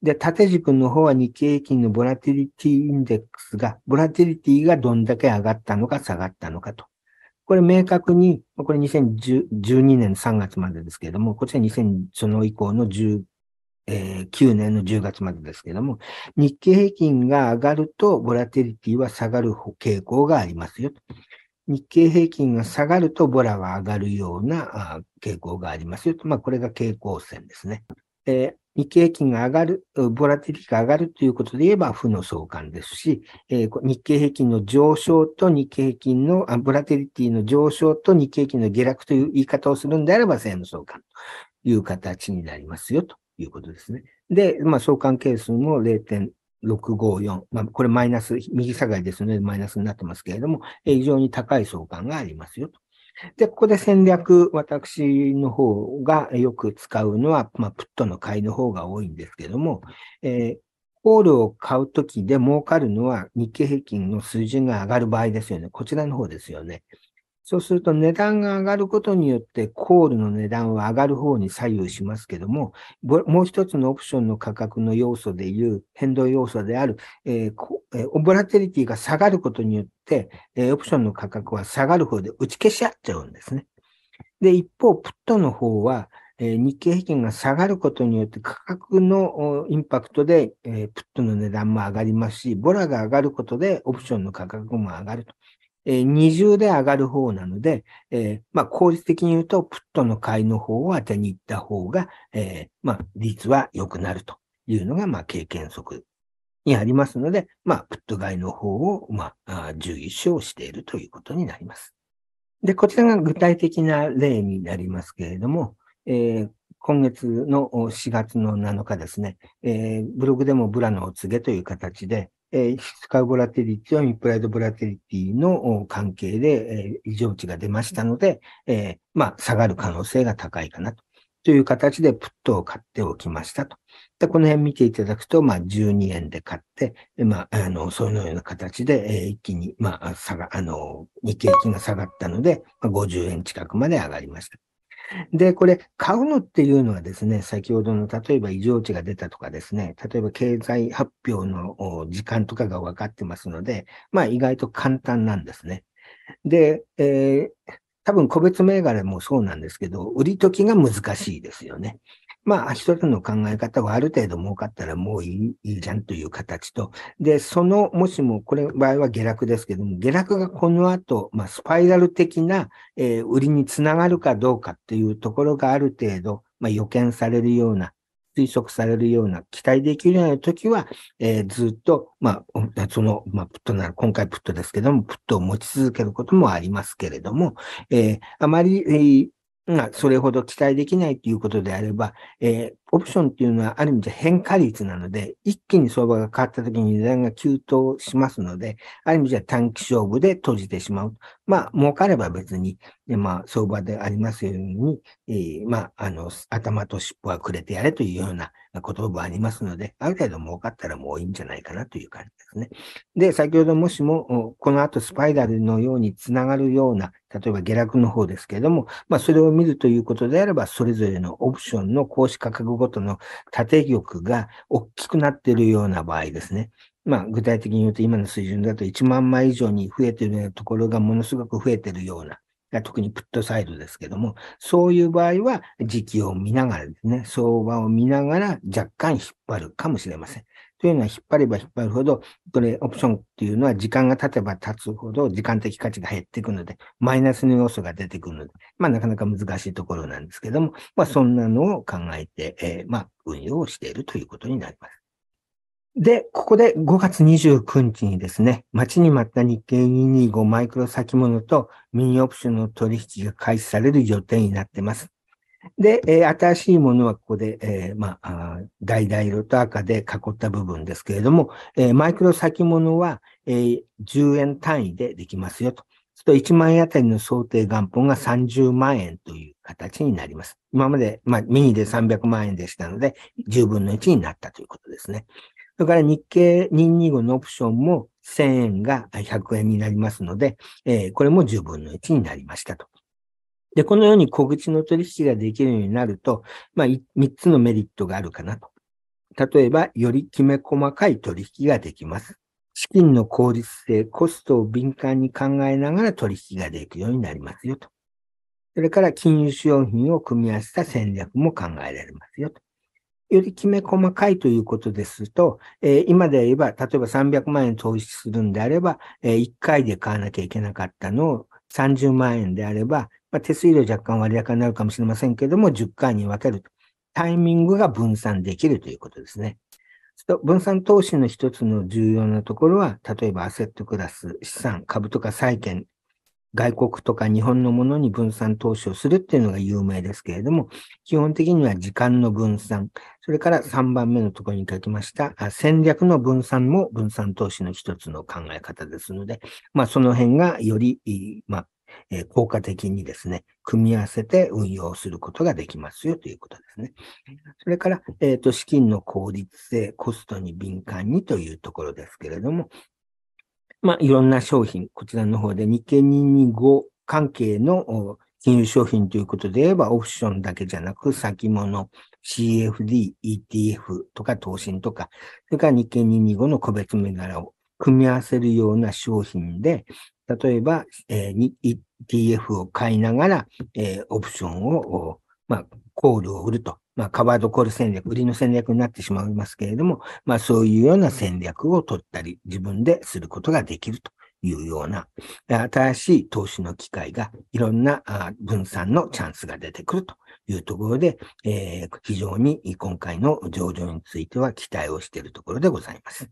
で、縦軸の方は日経平均のボラティリティインデックスが、ボラティリティがどんだけ上がったのか下がったのかと。これ明確に、これ2012年3月までですけれども、こちら2000、その以降のえー、9年の10月までですけども、日経平均が上がると、ボラテリティは下がる傾向がありますよ。日経平均が下がると、ボラは上がるような傾向がありますよ。まあ、これが傾向線ですね。えー、日経平均が上がる、ボラテリティが上がるということで言えば負の相関ですし、えー、日経平均の上昇と日経平均のあ、ボラテリティの上昇と日経平均の下落という言い方をするんであれば正の相関という形になりますよということですね。で、まあ、相関係数も0.654。まあ、これマイナス、右下がりですので、マイナスになってますけれども、え非常に高い相関がありますよと。で、ここで戦略、私の方がよく使うのは、まあ、プットの買いの方が多いんですけども、えー、コールを買うときで儲かるのは日経平均の数字が上がる場合ですよね。こちらの方ですよね。そうすると値段が上がることによってコールの値段は上がる方に左右しますけども、もう一つのオプションの価格の要素でいう変動要素である、えー、ボラテリティが下がることによって、えオプションの価格は下がる方で打ち消し合っちゃうんですね。で、一方、プットの方は、え日経平均が下がることによって価格のインパクトで、えプットの値段も上がりますし、ボラが上がることでオプションの価格も上がると。え二重で上がる方なので、えー、まあ、効率的に言うと、プットの買いの方を当てに行った方が、えー、まあ、率は良くなるというのが、まあ、経験則にありますので、まあ、プット買いの方を、まあ、重視をしているということになります。で、こちらが具体的な例になりますけれども、えー、今月の4月の7日ですね、えー、ブログでもブラのお告げという形で、えー、カ化ボラテリティはンプライドボラテリティの関係で、えー、異常値が出ましたので、えー、まあ、下がる可能性が高いかなと。という形でプットを買っておきましたと。で、この辺見ていただくと、まあ、12円で買って、まあ、あの、そのような形で、えー、一気に、まあ、下が、あの、日経金が下がったので、まあ、50円近くまで上がりました。で、これ、買うのっていうのはですね、先ほどの例えば異常値が出たとかですね、例えば経済発表の時間とかが分かってますので、まあ意外と簡単なんですね。で、えー、多分個別銘柄もそうなんですけど、売り時が難しいですよね。まあ、一つの考え方はある程度儲かったらもういいいいじゃんという形と、で、その、もしも、これ、場合は下落ですけども、下落がこの後、まあ、スパイラル的な、えー、売りにつながるかどうかっていうところがある程度、まあ、予見されるような、推測されるような、期待できるような時は、えー、ずっと、まあ、その、まあ、プットなら、今回プットですけども、プットを持ち続けることもありますけれども、えー、あまり、えーがそれほど期待できないということであれば、えー、オプションっていうのはある意味じゃ変化率なので、一気に相場が変わった時に値段が急騰しますので、ある意味じゃ短期勝負で閉じてしまう。まあ、儲かれば別に、まあ、相場でありますように、えー、まあ、あの、頭と尻尾はくれてやれというような言葉ありますので、ある程度儲かったらもういいんじゃないかなという感じですね。で、先ほどもしも、この後スパイダルのようにつながるような、例えば下落の方ですけれども、まあ、それを見るということであれば、それぞれのオプションの行使価格ごとの縦玉が大きくなっているような場合ですね。まあ、具体的に言うと今の水準だと1万枚以上に増えているところがものすごく増えているような特にプットサイドですけども、そういう場合は時期を見ながらですね、相場を見ながら若干引っ張るかもしれません。というのは引っ張れば引っ張るほど、これオプションっていうのは時間が経てば経つほど時間的価値が減っていくので、マイナスの要素が出てくるので、まあなかなか難しいところなんですけども、まあそんなのを考えて、えー、まあ運用をしているということになります。で、ここで5月29日にですね、待ちに待った日経225マイクロ先物とミニオプションの取引が開始される予定になっています。で、えー、新しいものはここで、えー、まあ、々色と赤で囲った部分ですけれども、えー、マイクロ先物は、えー、10円単位でできますよと。と1万円あたりの想定元本が30万円という形になります。今まで、まあ、ミニで300万円でしたので、10分の1になったということですね。それから日経225のオプションも1000円が100円になりますので、えー、これも10分の1になりましたと。で、このように小口の取引ができるようになると、まあ、3つのメリットがあるかなと。例えば、よりきめ細かい取引ができます。資金の効率性、コストを敏感に考えながら取引ができるようになりますよと。それから、金融商品を組み合わせた戦略も考えられますよと。よりきめ細かいということですと、えー、今で言えば、例えば300万円投資するんであれば、えー、1回で買わなきゃいけなかったのを30万円であれば、まあ、手数料若干割高になるかもしれませんけれども、10回に分けると。タイミングが分散できるということですね。分散投資の一つの重要なところは、例えばアセットクラス、資産、株とか債券外国とか日本のものに分散投資をするっていうのが有名ですけれども、基本的には時間の分散、それから3番目のところに書きました、戦略の分散も分散投資の一つの考え方ですので、まあその辺がより、まあ、え効果的にですね、組み合わせて運用することができますよということですね。それから、えっ、ー、と、資金の効率性、コストに敏感にというところですけれども、まあ、いろんな商品、こちらの方で日経225関係の金融商品ということで言えば、オプションだけじゃなく、先物、CFD、ETF とか投信とか、それから日経225の個別銘柄を組み合わせるような商品で、例えば、えー、ETF を買いながら、えー、オプションを、まあ、コールを売るとまあ、カバードコール戦略、売りの戦略になってしまいますけれども、まあ、そういうような戦略を取ったり、自分ですることができるというような、新しい投資の機会が、いろんな分散のチャンスが出てくるというところで、えー、非常に今回の上場については期待をしているところでございます。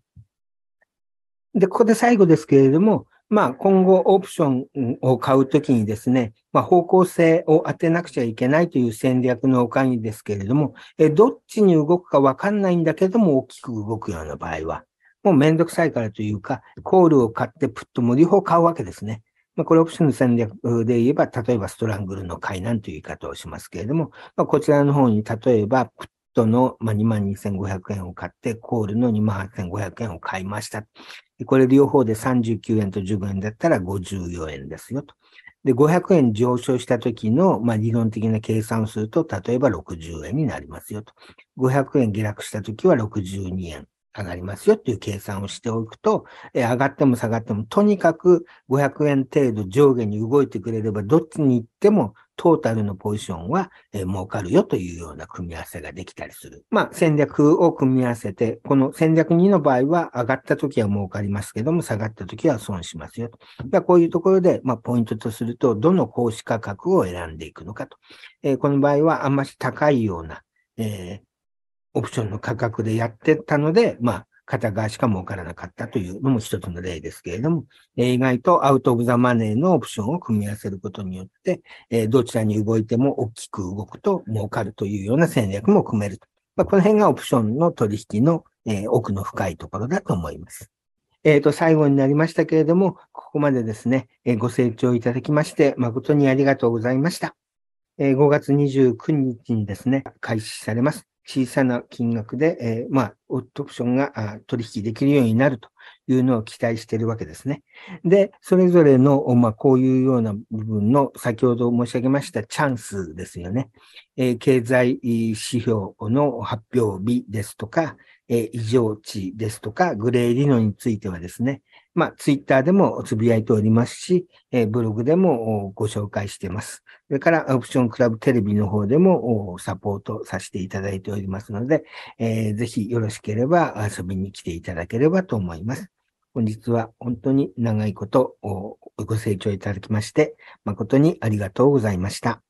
で、ここで最後ですけれども、まあ、今後オプションを買うときにですね、まあ、方向性を当てなくちゃいけないという戦略のおかげですけれども、えどっちに動くかわかんないんだけども大きく動くような場合は、もうめんどくさいからというか、コールを買ってプッとも両方買うわけですね。まあ、これオプションの戦略で言えば、例えばストラングルの買いなんという言い方をしますけれども、まあ、こちらの方に例えばプットの、まあ、2 5 0 0円を買って、コールの28,500円を買いました。これ両方で39円と15円だったら54円ですよと。で、500円上昇した時の、まあ、理論的な計算をすると、例えば60円になりますよと。500円下落した時は62円。上がりますよっていう計算をしておくと、え上がっても下がっても、とにかく500円程度上下に動いてくれれば、どっちに行ってもトータルのポジションは、え儲かるよというような組み合わせができたりする。まあ、戦略を組み合わせて、この戦略2の場合は上がった時は儲かりますけども、下がった時は損しますよと。だこういうところで、まあ、ポイントとすると、どの格子価格を選んでいくのかと。えー、この場合はあんまり高いような、えーオプションの価格でやってたので、まあ、片側しか儲からなかったというのも一つの例ですけれども、え意外とアウト・オブ・ザ・マネーのオプションを組み合わせることによって、えどちらに動いても大きく動くと儲かるというような戦略も組めると。まあ、この辺がオプションの取引の、え奥の深いところだと思います。えっ、ー、と、最後になりましたけれども、ここまでですね、えご清聴いただきまして誠にありがとうございました。え5月29日にですね、開始されます。小さな金額で、えー、まあ、オットプションが取引できるようになるというのを期待しているわけですね。で、それぞれの、まあ、こういうような部分の、先ほど申し上げましたチャンスですよね。えー、経済指標の発表日ですとか、えー、異常値ですとか、グレー理論についてはですね、まあ、ツイッターでもつぶやいておりますし、えー、ブログでもご紹介しています。それから、オプションクラブテレビの方でもサポートさせていただいておりますので、えー、ぜひよろしければ遊びに来ていただければと思います。本日は本当に長いことご清聴いただきまして、誠にありがとうございました。